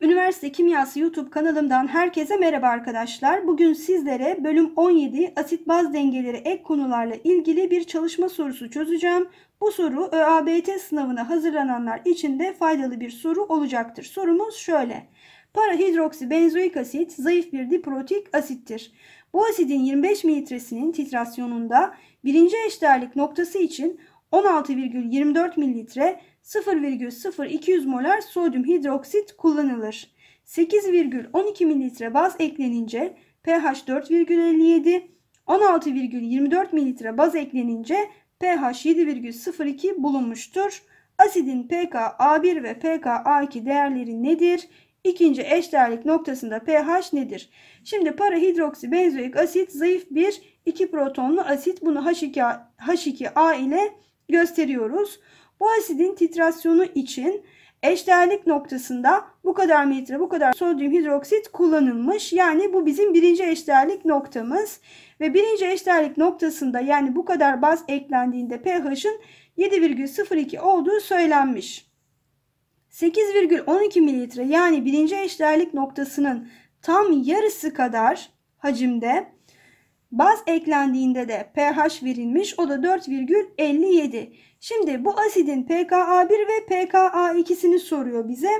Üniversite Kimyası YouTube kanalımdan herkese merhaba arkadaşlar. Bugün sizlere bölüm 17 asit baz dengeleri ek konularla ilgili bir çalışma sorusu çözeceğim. Bu soru ÖABT sınavına hazırlananlar için de faydalı bir soru olacaktır. Sorumuz şöyle. benzoik asit zayıf bir diprotik asittir. Bu asidin 25 mililitresinin titrasyonunda birinci eşdeğerlik noktası için 16,24 mililitre 0,0200 molar sodyum hidroksit kullanılır. 8,12 mililitre baz eklenince pH 4,57, 16,24 mililitre baz eklenince pH 7,02 bulunmuştur. Asidin pKa1 ve pKa2 değerleri nedir? İkinci eşdeğerlik noktasında pH nedir? Şimdi parahidroksi benzoik asit zayıf bir 2 protonlu asit. Bunu H2, H2A ile gösteriyoruz. Bu asidin titrasyonu için eşdeğerlik noktasında bu kadar metre bu kadar sodyum hidroksit kullanılmış. Yani bu bizim birinci eşdeğerlik noktamız. Ve birinci eşdeğerlik noktasında yani bu kadar baz eklendiğinde pH'ın 7,02 olduğu söylenmiş. 8,12 mililitre yani birinci eşdeğerlik noktasının tam yarısı kadar hacimde Baz eklendiğinde de pH verilmiş o da 4,57. Şimdi bu asidin pKa1 ve pKa2'sini soruyor bize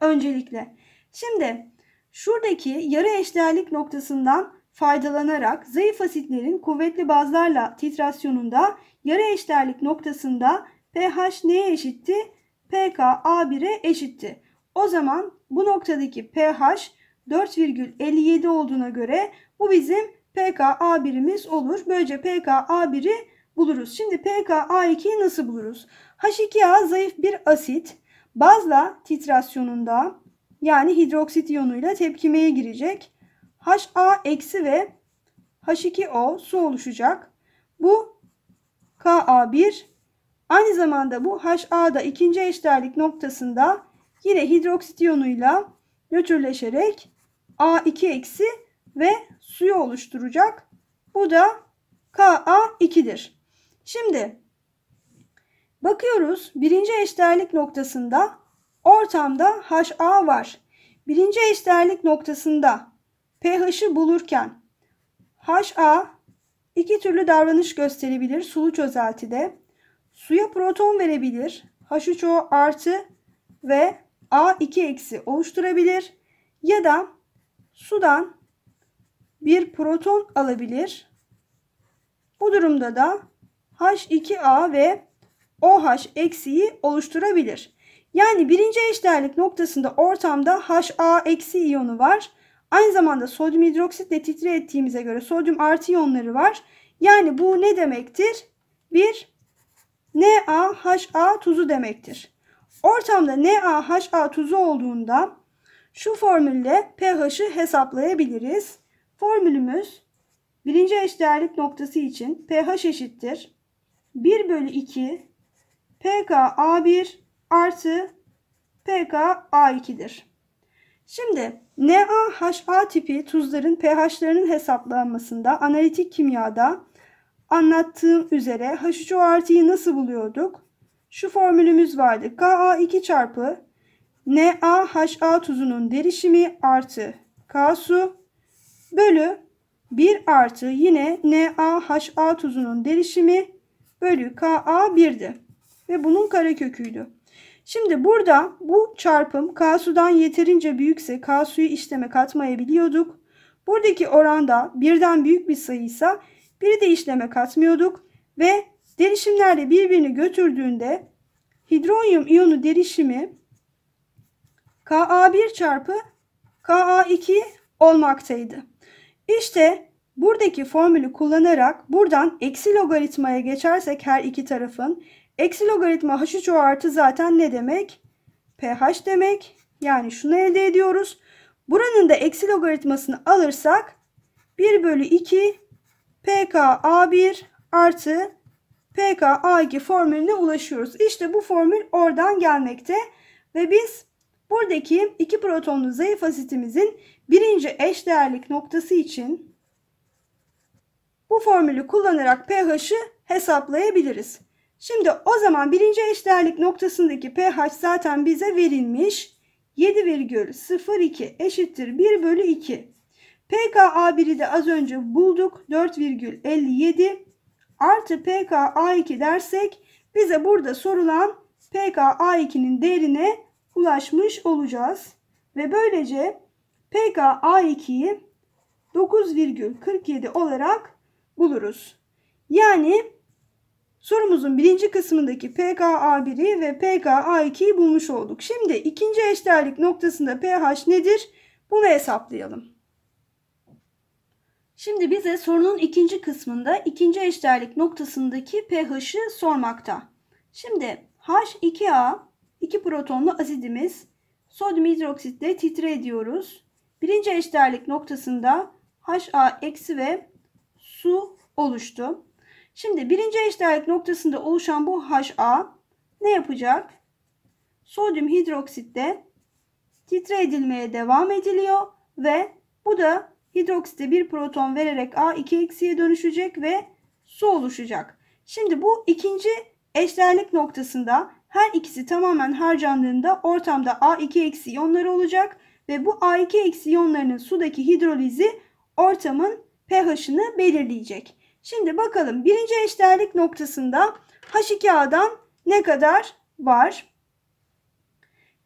öncelikle. Şimdi şuradaki yarı eşdeğerlik noktasından faydalanarak zayıf asitlerin kuvvetli bazlarla titrasyonunda yarı eşdeğerlik noktasında pH neye eşitti? pKa1'e eşitti. O zaman bu noktadaki pH 4,57 olduğuna göre bu bizim pka A birimiz olur. Böylece pka A1'i buluruz. Şimdi pka A2'yi nasıl buluruz? H2A zayıf bir asit. Bazla titrasyonunda yani hidroksit iyonuyla tepkimeye girecek. HA eksi ve H2O su oluşacak. Bu Ka1 aynı zamanda bu HA da ikinci eşdeğerlik noktasında yine hidroksit iyonuyla nötrleşerek A2 eksi ve suyu oluşturacak. Bu da Ka2'dir. Şimdi bakıyoruz birinci eşdeğerlik noktasında ortamda HA var. Birinci eşdeğerlik noktasında pH'i bulurken HA iki türlü davranış gösterebilir sulu çözeltide. Suya proton verebilir. H3O artı ve A2 eksi oluşturabilir. Ya da sudan bir proton alabilir. Bu durumda da H2A ve OH eksiği oluşturabilir. Yani birinci eşdeğerlik noktasında ortamda HA eksi iyonu var. Aynı zamanda sodyum hidroksitle titre ettiğimize göre sodyum artı iyonları var. Yani bu ne demektir? Bir NaHA tuzu demektir. Ortamda NaHA tuzu olduğunda şu formülle pH'ı hesaplayabiliriz. Formülümüz birinci eşdeğerlik noktası için pH eşittir. 1 bölü 2 pK A1 artı pK A2'dir. Şimdi NaHA tipi tuzların pH'lerinin hesaplanmasında analitik kimyada anlattığım üzere H3O artıyı nasıl buluyorduk? Şu formülümüz vardı. Ka2 çarpı NaHA tuzunun derişimi artı K su bölü 1 artı yine NaHA tuzunun derişimi bölü Ka 1'di. Ve bunun kareköküydü. Şimdi burada bu çarpım K sudan yeterince büyükse K suyu işleme katmayabiliyorduk. Buradaki oranda birden büyük bir sayıysa biri de işleme katmıyorduk. Ve derişimlerle birbirini götürdüğünde hidronyum iyonu derişimi Ka1 çarpı Ka2 olmaktaydı. İşte buradaki formülü kullanarak buradan eksi logaritmaya geçersek her iki tarafın eksi logaritma h3 artı zaten ne demek? pH demek. Yani şunu elde ediyoruz. Buranın da eksi logaritmasını alırsak 1 bölü 2 pKa1 artı pKa2 formülüne ulaşıyoruz. İşte bu formül oradan gelmekte ve biz buradaki 2 protonlu zayıf asitimizin Birinci eşdeğerlik noktası için bu formülü kullanarak pH'ı hesaplayabiliriz. Şimdi o zaman birinci eşdeğerlik noktasındaki pH zaten bize verilmiş. 7,02 eşittir 1 bölü 2. PKA1'i de az önce bulduk. 4,57 artı PKA2 dersek bize burada sorulan PKA2'nin değerine ulaşmış olacağız. Ve böylece PKA2'yi 9,47 olarak buluruz. Yani sorumuzun birinci kısmındaki PKA1'i ve PKA2'yi bulmuş olduk. Şimdi ikinci eşdeğerlik noktasında pH nedir? Bunu hesaplayalım. Şimdi bize sorunun ikinci kısmında ikinci eşdeğerlik noktasındaki pH'ı sormakta. Şimdi H2A 2 protonlu asidimiz sodyum hidroksitle titre ediyoruz. Birinci eşdeğerlik noktasında HA eksi ve su oluştu. Şimdi birinci eşdeğerlik noktasında oluşan bu HA ne yapacak? Sodyum hidroksitte titre edilmeye devam ediliyor ve bu da hidroksite bir proton vererek A2 eksiye dönüşecek ve su oluşacak. Şimdi bu ikinci eşdeğerlik noktasında her ikisi tamamen harcandığında ortamda A2 eksi iyonları olacak ve bu A2 eksi iyonlarının sudaki hidrolizi ortamın pH'ını belirleyecek. Şimdi bakalım birinci eşdeğerlik noktasında H2A'dan ne kadar var?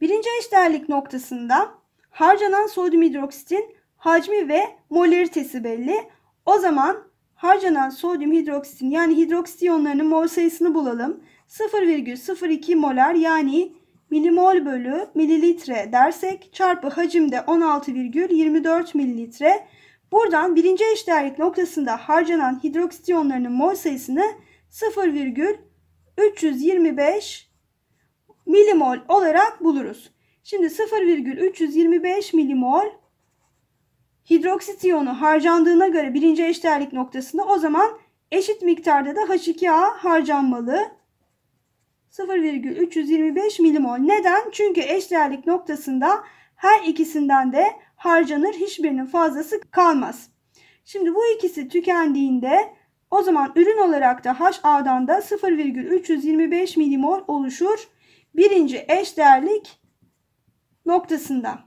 Birinci eşdeğerlik noktasında harcanan sodyum hidroksitin hacmi ve molaritesi belli. O zaman harcanan sodyum hidroksitin yani hidroksit iyonlarının mol sayısını bulalım. 0,02 molar yani milimol bölü mililitre dersek çarpı hacimde 16,24 mililitre. Buradan birinci eşdeğerlik noktasında harcanan hidroksit iyonlarının mol sayısını 0,325 milimol olarak buluruz. Şimdi 0,325 milimol hidroksit iyonu harcandığına göre birinci eşdeğerlik noktasında o zaman eşit miktarda da H2A harcanmalı. 0,325 milimol. Neden? Çünkü eşdeğerlik noktasında her ikisinden de harcanır. Hiçbirinin fazlası kalmaz. Şimdi bu ikisi tükendiğinde o zaman ürün olarak da HA'dan da 0,325 milimol oluşur. Birinci eşdeğerlik noktasında.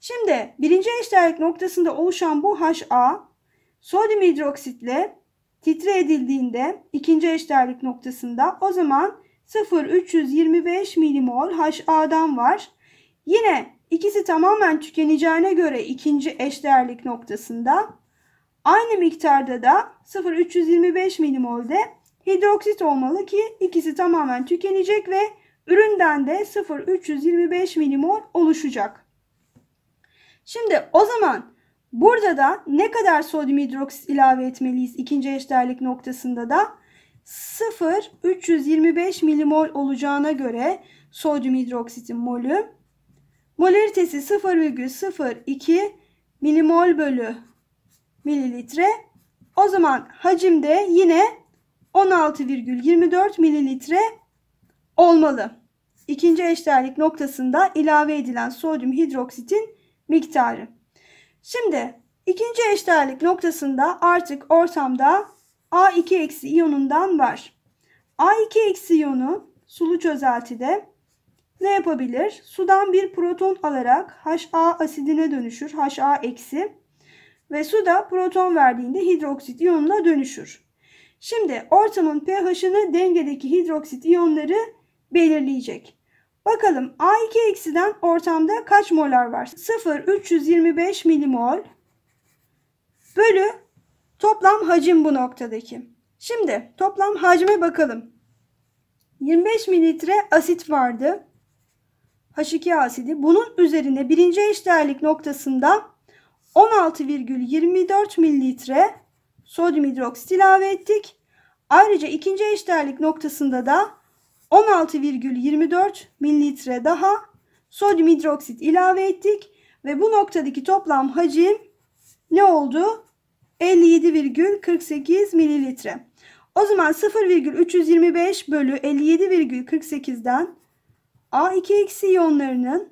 Şimdi birinci eşdeğerlik noktasında oluşan bu HA sodyum hidroksitle titre edildiğinde ikinci eşdeğerlik noktasında o zaman 0,325 milimol HA'dan var. Yine ikisi tamamen tükeneceğine göre ikinci eşdeğerlik noktasında aynı miktarda da 0,325 milimolde hidroksit olmalı ki ikisi tamamen tükenecek ve üründen de 0,325 milimol oluşacak. Şimdi o zaman burada da ne kadar sodyum hidroksit ilave etmeliyiz ikinci eşdeğerlik noktasında da? 0 325 milimol olacağına göre sodyum hidroksitin molü molaritesi 0,02 milimol bölü mililitre. O zaman hacim de yine 16,24 mililitre olmalı. İkinci eşdeğerlik noktasında ilave edilen sodyum hidroksitin miktarı. Şimdi ikinci eşdeğerlik noktasında artık ortamda A2 eksi iyonundan var. A2 eksi iyonu sulu çözeltide ne yapabilir? Sudan bir proton alarak HA asidine dönüşür. HA eksi ve su da proton verdiğinde hidroksit iyonuna dönüşür. Şimdi ortamın pH'ını dengedeki hidroksit iyonları belirleyecek. Bakalım A2 eksiden ortamda kaç molar var? 0.325 milimol bölü Toplam hacim bu noktadaki. Şimdi toplam hacme bakalım. 25 mililitre asit vardı. H2 asidi. Bunun üzerine birinci eşdeğerlik noktasında 16,24 mililitre sodyum hidroksit ilave ettik. Ayrıca ikinci eşdeğerlik noktasında da 16,24 mililitre daha sodyum hidroksit ilave ettik. Ve bu noktadaki toplam hacim ne oldu? 57,48 mililitre. O zaman 0,325 bölü 57,48'den A2- iyonlarının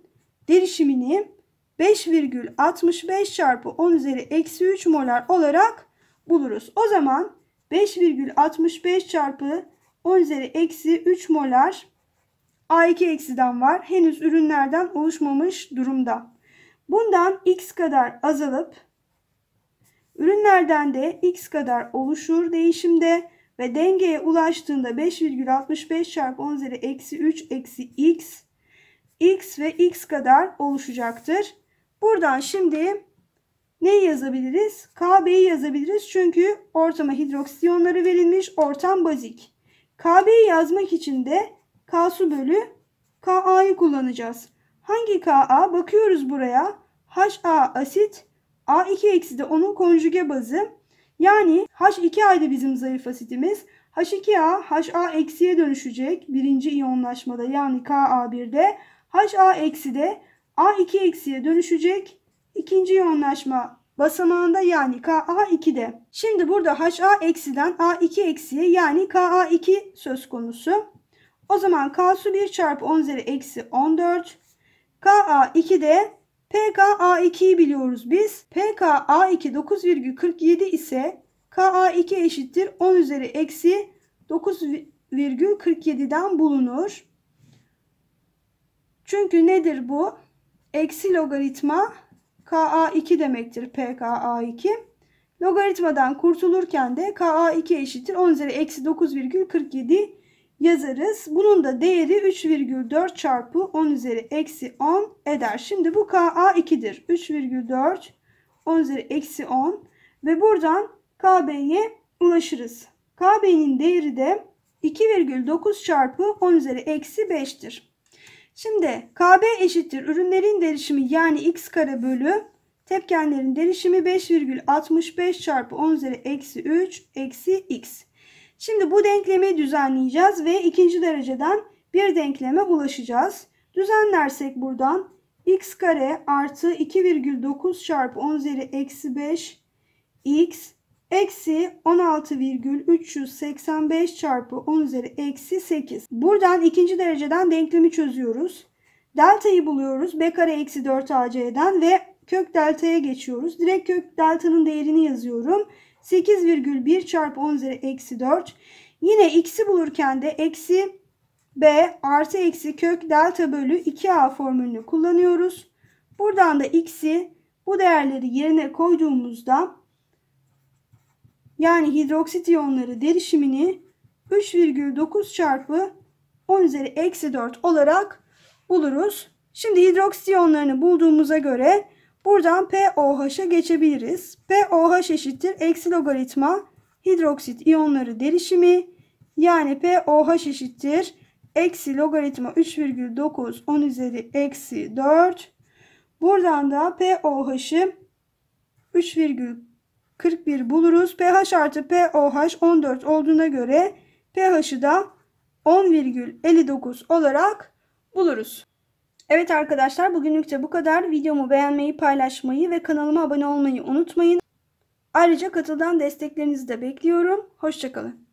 derişimini 5,65 çarpı 10 üzeri eksi 3 molar olarak buluruz. O zaman 5,65 çarpı 10 üzeri eksi 3 molar A2 eksiden var. Henüz ürünlerden oluşmamış durumda. Bundan x kadar azalıp Ürünlerden de x kadar oluşur değişimde ve dengeye ulaştığında 5,65 çarpı 10 üzeri eksi 3 eksi x x ve x kadar oluşacaktır. Buradan şimdi neyi yazabiliriz? KB'yi yazabiliriz çünkü ortama hidroksiyonları verilmiş ortam bazik. KB'yi yazmak için de Ksu bölü KA'yı kullanacağız. Hangi KA? Bakıyoruz buraya. HA asit A2 eksi de onun konjüge bazı. Yani H2A'ydı bizim zayıf asitimiz. H2A, HA eksiye dönüşecek birinci iyonlaşmada yani Ka1'de. HA eksi de A2 eksiye dönüşecek ikinci iyonlaşma basamağında yani Ka2'de. Şimdi burada HA eksiden A2 eksiye yani Ka2 söz konusu. O zaman su 1 çarpı 10 üzeri eksi 14. Ka2'de PKA2'yi biliyoruz biz. PKA2 9,47 ise KA2 eşittir 10 üzeri eksi 9,47'den bulunur. Çünkü nedir bu? Eksi logaritma KA2 demektir PKA2. Logaritmadan kurtulurken de KA2 eşittir 10 üzeri eksi 9,47 yazarız. Bunun da değeri 3,4 çarpı 10 üzeri eksi 10 eder. Şimdi bu Ka 2'dir. 3,4 10 üzeri eksi 10 ve buradan KB'ye ulaşırız. KB'nin değeri de 2,9 çarpı 10 üzeri eksi 5'tir. Şimdi KB eşittir ürünlerin derişimi yani x kare bölü tepkenlerin derişimi 5,65 çarpı 10 üzeri eksi 3 eksi x. Şimdi bu denklemi düzenleyeceğiz ve ikinci dereceden bir denkleme bulaşacağız. Düzenlersek buradan x kare artı 2,9 çarpı 10 üzeri eksi 5 x eksi 16,385 çarpı 10 üzeri eksi 8. Buradan ikinci dereceden denklemi çözüyoruz. Delta'yı buluyoruz. B kare eksi 4 AC'den ve kök delta'ya geçiyoruz. Direkt kök delta'nın değerini yazıyorum. 8,1 çarpı 10 üzeri eksi 4. Yine x'i bulurken de eksi b artı eksi kök delta bölü 2a formülünü kullanıyoruz. Buradan da x'i bu değerleri yerine koyduğumuzda yani hidroksit iyonları derişimini 3,9 çarpı 10 üzeri eksi 4 olarak buluruz. Şimdi hidroksit iyonlarını bulduğumuza göre Buradan POH'a geçebiliriz. POH eşittir eksi logaritma hidroksit iyonları derişimi. Yani POH eşittir eksi logaritma 3,9 10 üzeri eksi 4. Buradan da POH'ı 3,41 buluruz. pH artı POH 14 olduğuna göre pH'ı da 10,59 olarak buluruz. Evet arkadaşlar bugünlük de bu kadar. Videomu beğenmeyi, paylaşmayı ve kanalıma abone olmayı unutmayın. Ayrıca katıldan desteklerinizi de bekliyorum. Hoşçakalın.